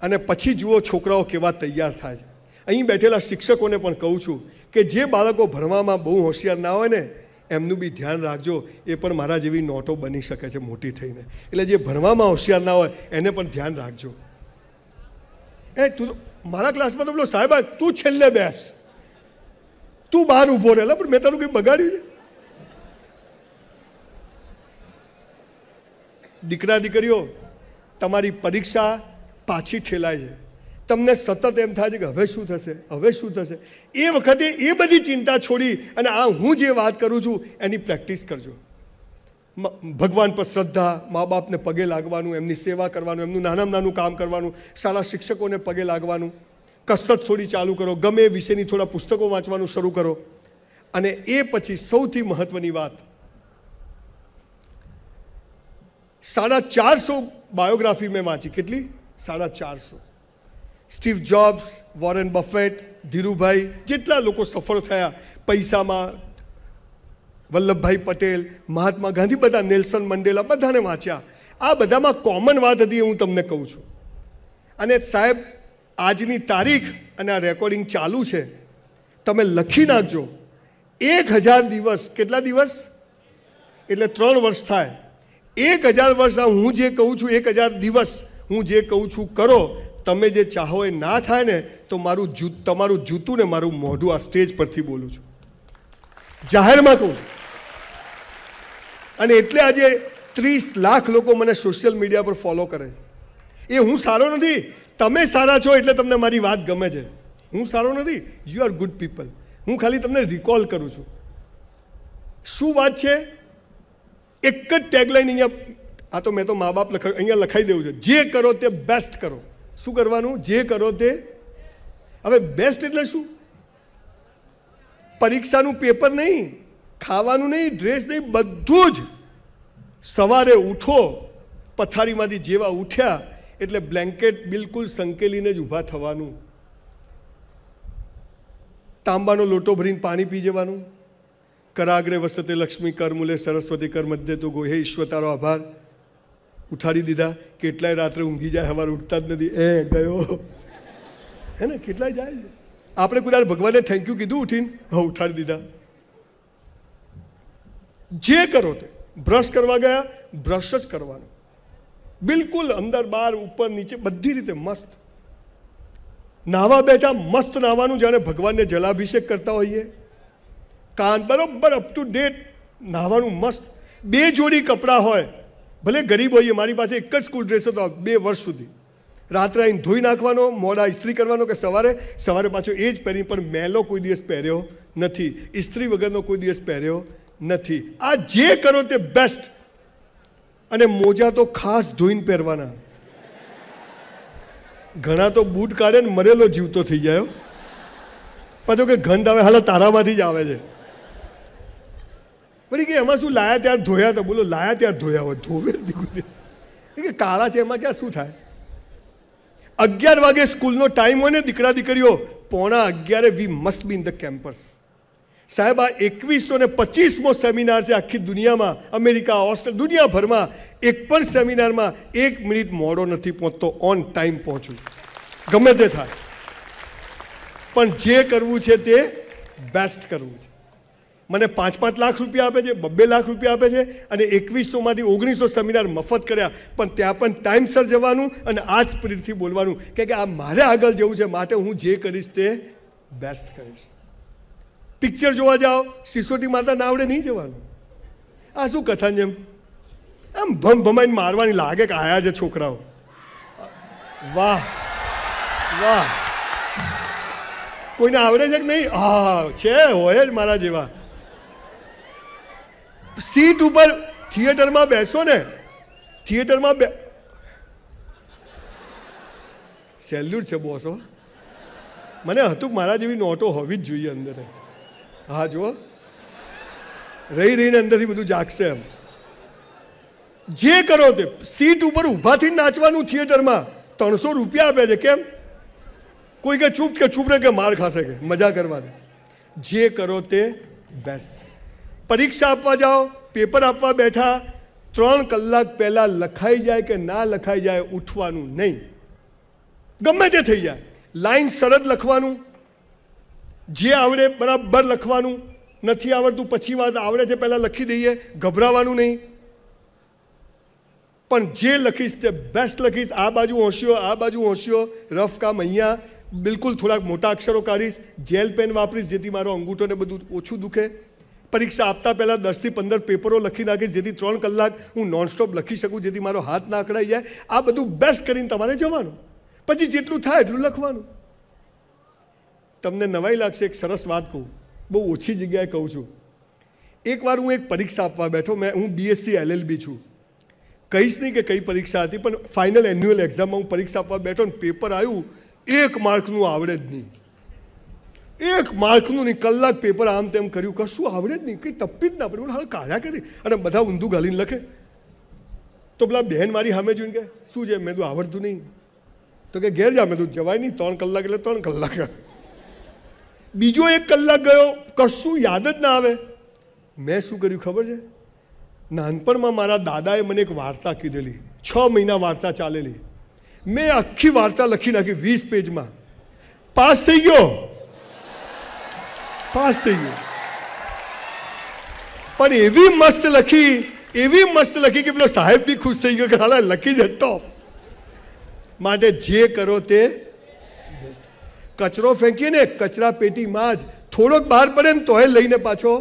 અને પછી જુઓ છોકરાઓ કેવા તૈયાર થાય છે અહીં બેઠેલા શિક્ષકોને પણ કહું છું કે જે બાળકો ભણવામાં બહુ હોશિયાર ના હોય ને એમનું બી ધ્યાન રાખજો એ પણ મારા જેવી નોટો બની શકે છે મોટી થઈને એટલે જે ભણવામાં હોશિયાર ના હોય એને પણ ધ્યાન રાખજો એ તું મારા ક્લાસમાં તો બોલો સાહેબ તું છેલ્લે બેસ તું બહાર ઊભો રહેલા પણ મેં તારું કંઈ બગાડ્યું છે દીકરા દીકરીઓ તમારી પરીક્ષા પાછી ઠેલાય છે તમને સતત એમ થાય છે કે હવે શું થશે હવે શું થશે એ વખતે એ બધી ચિંતા છોડી અને આ હું જે વાત કરું છું એની પ્રેક્ટિસ કરજો ભગવાન પર શ્રદ્ધા મા બાપને પગે લાગવાનું એમની સેવા કરવાનું એમનું નાનામાં નાનું કામ કરવાનું સારા શિક્ષકોને પગે લાગવાનું કસરત થોડી ચાલુ કરો ગમે એ વિશેની થોડા પુસ્તકો વાંચવાનું શરૂ કરો અને એ પછી સૌથી મહત્ત્વની વાત સાડા ચારસો બાયોગ્રાફી મેં વાંચી કેટલી સાડા ચારસો Steve Jobs Warren Buffett Dhirubhai જેટલા લોકો સફળ થયા પૈસામાં વલ્લભભાઈ પટેલ મહાત્મા ગાંધી બધા નેલ્સન મંડેલા બધાને વાંચ્યા આ બધામાં કોમન વાત હતી હું તમને કહું છું અને સાહેબ આજની તારીખ અને આ રેકોર્ડિંગ ચાલુ છે તમે લખી નાખજો એક હજાર દિવસ કેટલા દિવસ એટલે ત્રણ વર્ષ થાય એક હજાર વર્ષ હું જે કહું છું એક હજાર દિવસ હું જે કહું છું કરો તમે જે ચાહો એ ના થાય ને તો મારું જૂ તમારું જૂતું ને મારું મોઢું આ સ્ટેજ પરથી બોલું છું જાહેરમાં કહું છું અને એટલે આજે ત્રીસ લાખ લોકો મને સોશિયલ મીડિયા પર ફોલો કરે છે એ હું સારો નથી તમે સારા છો એટલે તમને મારી વાત ગમે છે હું સારો નથી યુ આર ગુડ પીપલ હું ખાલી તમને રિકોલ કરું છું શું વાત છે એક જ ટેગલાઇન અહીંયા આ તો મેં તો મા બાપ લખ અહીંયા લખાઈ દેવું છે જે કરો તે બેસ્ટ કરો શું કરવાનું જે કરો તે હવે બેસ્ટ એટલે શું પરીક્ષાનું પેપર નહીં ખાવાનું નહીં ડ્રેસ નહીં બધું જ સવારે ઉઠો પથારીમાંથી જેવા ઉઠ્યા એટલે બ્લેન્કેટ બિલકુલ સંકેલીને જ ઊભા થવાનું તાંબાનો લોટો ભરીને પાણી પી જવાનું કરાગ્રે વસતે લક્ષ્મી કર મુલે સરસ્વતી કર મધ્ય તો ગોહે ઈશ્વર તારો આભાર ઉઠાડી દીધા કેટલાય રાત્રે ઊંઘી જાય સવારે ઉઠતા જ નથી એ ગયો હે ને કેટલાય જાય છે આપણે કુદાર ભગવાને થેન્ક યુ કીધું ઉઠીને હા ઉઠાડી દીધા જે કરો તે બ્રશ કરવા ગયા બ્રશ જ કરવાનો બિલકુલ અંદર બહાર ઉપર નીચે બધી રીતે મસ્ત નાવા બેઠા મસ્ત નાવાનું જાણે ભગવાનને જલાભિષેક કરતા હોઈએ કાન બરોબર અપ ટુ ડેટ નાવાનું મસ્ત બે જોડી કપડાં હોય ભલે ગરીબ હોઈએ મારી પાસે એક જ સ્કૂલ ડ્રેસ હતો બે વર્ષ સુધી રાત્રે આવીને ધોઈ નાખવાનો મોડા ઇસ્ત્રી કરવાનો કે સવારે સવારે પાછો એ જ પહેરી પણ મેલો કોઈ દિવસ પહેર્યો નથી ઇસ્ત્રી વગરનો કોઈ દિવસ પહેર્યો નથી આ જે કરો તે બેસ્ટ અને મોજા તો ખાસ ધોઈને પહેરવાના ઘણા તો બૂટ કાઢે ને મરેલો જીવતો થઈ ગયો પાછો કે ગંધ આવે હાલ તારામાંથી જ આવે છે પણ કે એમાં શું લાયા ત્યાં ધોયા હતા બોલો લાયા ત્યાં ધોયા હોય ધોવે એ કે કાળા છે એમાં ક્યાં શું થાય અગિયાર વાગે સ્કૂલનો ટાઈમ હોય ને દીકરા દીકરીઓ પોણા અગિયારે we must be in the campus સાહેબ આ એકવીસો ને પચીસમો સેમિનાર છે આખી દુનિયામાં અમેરિકા ઓસ્ટ્રેલિયા દુનિયાભરમાં એક પણ સેમિનારમાં એક મિનિટ મોડો નથી પહોંચતો ઓન ટાઈમ પહોંચું ગમે તે થાય પણ જે કરવું છે તે બેસ્ટ કરવું છે મને પાંચ પાંચ લાખ રૂપિયા આપે છે બબ્બે લાખ રૂપિયા આપે છે અને એકવીસોમાંથી ઓગણીસો સેમિનાર મફત કર્યા પણ ત્યાં પણ ટાઈમસર જવાનું અને આ જ પ્રીતથી બોલવાનું કે આ મારે આગળ જવું છે માટે હું જે કરીશ તે બેસ્ટ કરીશ પિક્ચર જોવા જાઓ સિસોટી માતા આવડે નહીં જવાનું આ શું કથા જેમ આમ ભમ ભમાઈને મારવાની લાગે કે આયા છે છોકરાઓ વાહ વાહ કોઈને આવડે છે કે નહીં હા છે હોય જ મારા જેવા સીટ ઉપર થિયેટરમાં બેસો ને થિયેટરમાં બે સેલ્યુટ છે બોસો મને હતું મારા જેવી નોટો હોવી જ જોઈએ અંદર હા જુઓ રહી રહીને અંદરથી બધું જાગશે એમ જે કરો તે સીટ ઉપર ઊભાથી નાચવાનું થિયેટરમાં ત્રણસો રૂપિયા આપે છે કેમ કોઈ કે ચૂપ કે ચૂપ રહે કે માર ખાશે કે મજા કરવા દે જે કરો તે બેસ્ટ પરીક્ષા આપવા જાઓ પેપર આપવા બેઠા ત્રણ કલાક પહેલાં લખાઈ જાય કે ના લખાઈ જાય ઉઠવાનું નહીં ગમે તે થઈ જાય લાઈન સરદ લખવાનું જે આવડે બરાબર લખવાનું નથી આવડતું પછી વાત આવડે છે પહેલાં લખી દઈએ ગભરાવાનું નહીં પણ જે લખીશ તે બેસ્ટ લખીશ આ બાજુ હોંશ્યો આ બાજુ હોંશ્યો રફ કામ અહીંયા બિલકુલ થોડાક મોટા અક્ષરો કાઢીશ જેલ પેન વાપરીશ જેથી મારો અંગૂઠો ને બધું ઓછું દુખે પરીક્ષા આપતા પહેલાં દસથી પંદર પેપરો લખી નાખીશ જેથી ત્રણ કલાક હું નોનસ્ટોપ લખી શકું જેથી મારો હાથ ના અકળાઈ જાય આ બધું બેસ્ટ કરીને તમારે જવાનું પછી જેટલું થાય એટલું લખવાનું તમને નવાઈ લાગશે એક સરસ વાત કહું બહુ ઓછી જગ્યાએ કહું છું એકવાર હું એક પરીક્ષા આપવા બેઠો મેં હું બીએસસી એલએલબી છું કહીશ નહીં કે કઈ પરીક્ષા હતી પણ ફાઇનલ એન્યુઅલ એક્ઝામમાં હું પરીક્ષા આપવા બેઠો ને પેપર આવ્યું એક માર્કનું આવડે જ નહીં એક માર્કનું નહીં કલાક પેપર આમ તેમ કર્યું કશું આવડે જ નહીં કંઈ ટપ્પી જ ના પડે હાલ કાઢ્યા કરી અને બધા ઊંધું ગાલીને લખે તો પેલા બહેન મારી સામે જોઈને કે શું છે મેં તું આવડતું નહીં તો કે ઘેર જા મેં તું જવાય નહીં ત્રણ કલાક એટલે ત્રણ કલાક બીજો એક કલાક ગયો કશું યાદ જ ના આવે મેં શું કર્યું ખબર છે નાનપણમાં મારા દાદાએ મને એક વાર્તા કીધેલી છ મહિના વાર્તા ચાલેલી મેં આખી વાર્તા લખી નાખી વીસ પેજમાં પાસ થઈ ગયો પાસ થઈ ગયો પણ એવી મસ્ત લખી એવી મસ્ત લખી કે પેલો સાહેબ બી ખુશ થઈ ગયો કે હાલા લખી જ ટોપ માટે જે કરો તે કચરો ફેંકીએ ને કચરા પેટીમાં જ થોડોક બહાર પડે ને તોય લઈને પાછો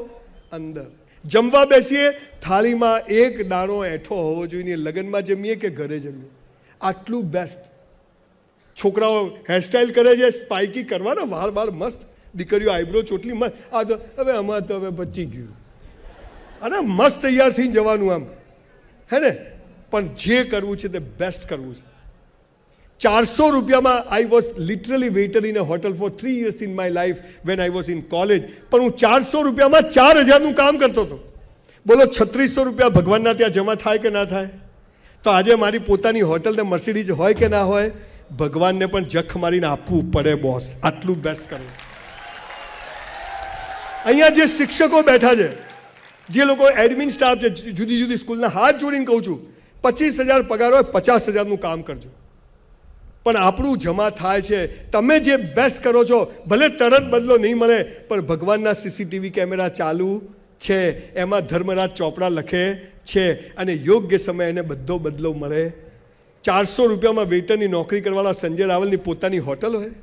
અંદર જમવા બેસીએ થાળીમાં એક દાણો એઠો હોવો જોઈએ લગ્નમાં જમીએ કે ઘરે જમીએ આટલું બેસ્ટ છોકરાઓ હેરસ્ટાઈલ કરે છે સ્પાઇકી કરવાના વાળ વાળ મસ્ત દીકરીઓ આઈબ્રો ચોટલીમાં આ તો હવે આમાં તો હવે બચી ગયું અને મસ્ત તૈયાર થઈને જવાનું આમ હે ને પણ જે કરવું છે તે બેસ્ટ કરવું છે ચારસો રૂપિયામાં I was literally waiter in a hotel for three years in my life when I was in college પણ હું ચારસો રૂપિયામાં ચાર હજારનું કામ કરતો હતો બોલો છત્રીસો રૂપિયા ભગવાનના ત્યાં જમા થાય કે ના થાય તો આજે મારી પોતાની હોટલને મર્સિડીઝ હોય કે ના હોય ભગવાનને પણ જખ મારીને આપવું પડે બોસ આટલું બેસ્ટ કરવું અહીંયા જે શિક્ષકો બેઠા છે જે લોકો એડમિન સ્ટાફ છે જુદી જુદી સ્કૂલના હાથ જોડીને કહું છું પચીસ હજાર પગાર હોય પચાસ હજારનું કામ કરજો પણ આપણું જમા થાય છે તમે જે બેસ્ટ કરો છો ભલે તરત બદલો નહીં મળે પણ ભગવાનના સીસીટીવી કેમેરા ચાલુ છે એમાં ધર્મરાજ ચોપડા લખે છે અને યોગ્ય સમયે એને બધો બદલો મળે ચારસો રૂપિયામાં વેટરની નોકરી કરવાવાળા સંજય રાવલની પોતાની હોટલ હોય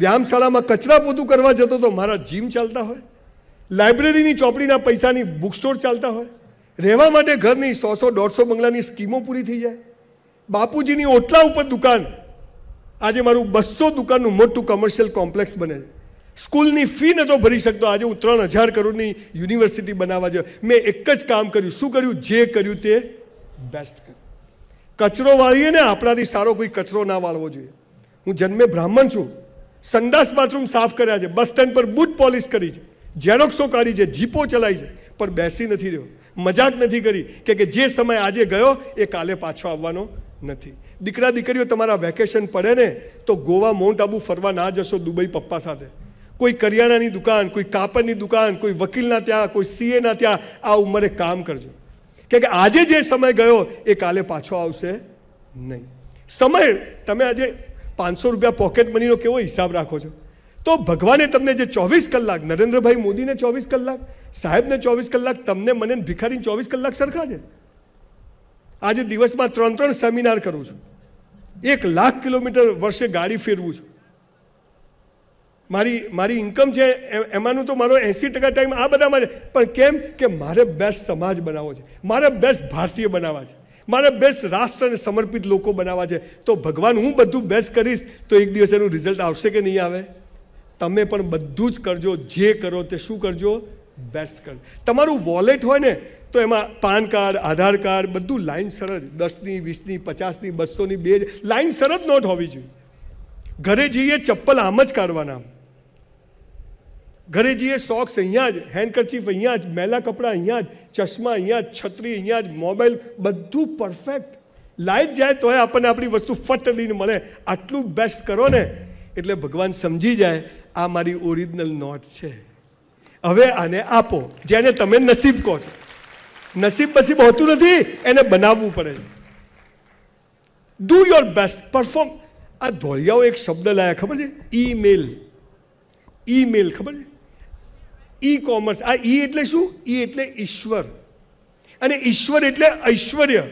વ્યાયામશાળામાં કચરા પોતું કરવા જતો તો મારા જીમ ચાલતા હોય લાઇબ્રેરીની ચોપડીના પૈસાની બુક સ્ટોર ચાલતા હોય રહેવા માટે ઘરની સો સો દોઢસો બંગલાની સ્કીમો પૂરી થઈ જાય બાપુજીની ઓટલા ઉપર દુકાન આજે મારું બસો દુકાનનું મોટું કમર્શિયલ કોમ્પ્લેક્સ બને સ્કૂલની ફી નહોતો ભરી શકતો આજે હું ત્રણ હજાર કરોડની યુનિવર્સિટી બનાવવા જો મેં એક જ કામ કર્યું શું કર્યું જે કર્યું તે બેસ્ટ કર્યું કચરો વાળીએ ને આપણાથી સારો કોઈ કચરો ના વાળવો જોઈએ હું જન્મે બ્રાહ્મણ છું સંડાસ બાથરૂમ સાફ કર્યા છે બસ સ્ટેન્ડ પર બૂટ પોલિશ કરી છે ઝેરોક્સો કાઢી છે જીપો ચલાવી છે પણ બેસી નથી રહ્યો મજાક નથી કરી કે જે સમય આજે ગયો એ કાલે પાછો આવવાનો નથી દીકરા દીકરીઓ તમારા વેકેશન પડે ને તો ગોવા માઉન્ટ આબુ ફરવા ના જશો દુબઈ પપ્પા સાથે કોઈ કરિયાણાની દુકાન કોઈ કાપડની દુકાન કોઈ વકીલના ત્યાં કોઈ સીએના ત્યાં આ ઉંમરે કામ કરજો કે આજે જે સમય ગયો એ કાલે પાછો આવશે નહીં સમય તમે આજે પાંચસો રૂપિયા પોકેટ મનીનો કેવો હિસાબ રાખો છો તો ભગવાને તમને જે ચોવીસ કલાક નરેન્દ્રભાઈ મોદીને ચોવીસ કલાક સાહેબને ચોવીસ કલાક તમને મને ભિખારીને ચોવીસ કલાક સરખા છે આજે દિવસમાં ત્રણ ત્રણ સેમિનાર કરું છું એક લાખ કિલોમીટર વર્ષે ગાડી ફેરવું છું મારી મારી ઇન્કમ છે એમાંનું તો મારો એંસી ટકા ટાઈમ આ બધામાં છે પણ કેમ કે મારે બેસ્ટ સમાજ બનાવવો છે મારે બેસ્ટ ભારતીય બનાવવા છે મારે બેસ્ટ રાષ્ટ્રને સમર્પિત લોકો બનાવવા છે તો ભગવાન હું બધું બેસ્ટ કરીશ તો એક દિવસ એનું રિઝલ્ટ આવશે કે નહીં આવે તમે પણ બધું જ કરજો જે કરો તે શું કરજો બેસ્ટ કરજો તમારું વોલેટ હોય ને તો એમાં પાન કાર્ડ આધાર કાર્ડ બધું લાઈન સરજ દસની વીસની પચાસની બસોની બે લાઈન સરજ નોટ હોવી જોઈએ ઘરે જઈએ ચપ્પલ આમ જ કાઢવાના ઘરે જઈએ સોક્સ અહીંયા જ હેન્ડકરચીફ અહીંયા જ મેલા કપડાં અહીંયા જ ચશ્મા અહીંયા છત્રી અહીંયા જ મોબાઈલ બધું પરફેક્ટ લાઈટ જાય તોય આપણને આપણી વસ્તુ ફટ લઈને મળે આટલું બેસ્ટ કરો ને એટલે ભગવાન સમજી જાય આ મારી ઓરિજિનલ નોટ છે હવે આને આપો જેને તમે નસીબ કહો છો નસીબ નસીબ હોતું નથી એને બનાવવું પડે છે ડુ યોર બેસ્ટ પરફોર્મ આ ધોળિયાઓ એક શબ્દ લાયા ખબર છે ઈમેલ ઈમેલ ખબર છે ઈ કોમર્સ આ ઈ e એટલે શું ઈ e એટલે ઈશ્વર અને ઈશ્વર એટલે ઐશ્વર્ય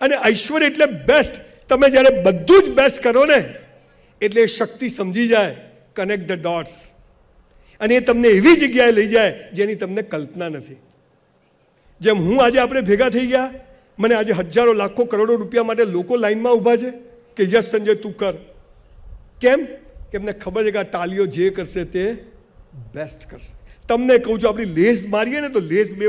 અને ઐશ્વર્ય એટલે બેસ્ટ તમે જ્યારે બધું જ બેસ્ટ કરો ને એટલે શક્તિ સમજી જાય કનેક્ટ ધ ડોટ્સ અને એ તમને એવી જગ્યાએ લઈ જાય જેની તમને કલ્પના નથી જેમ હું આજે આપણે ભેગા થઈ ગયા મને આજે હજારો લાખો કરોડો રૂપિયા માટે લોકો લાઈનમાં ઊભા છે કે યસ સંજય તું કર કેમ કે એમને ખબર છે કે આ તાલીઓ જે કરશે તે બેસ્ટ કરશે તમને કહું છું આપણી લેઝ મારીએ ને તો લેઝ બે